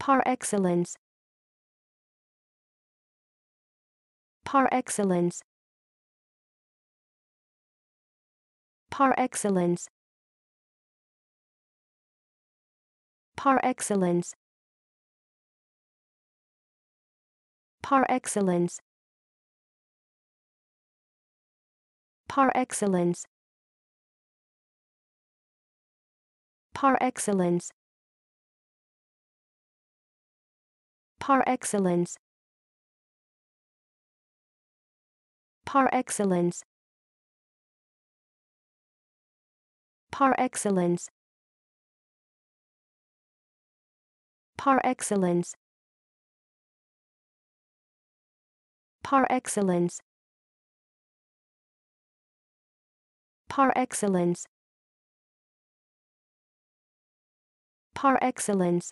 par excellence par excellence par excellence par excellence par excellence par excellence par excellence Par excellence. Par excellence. Par excellence. Par excellence. Par excellence. Par excellence. Par excellence.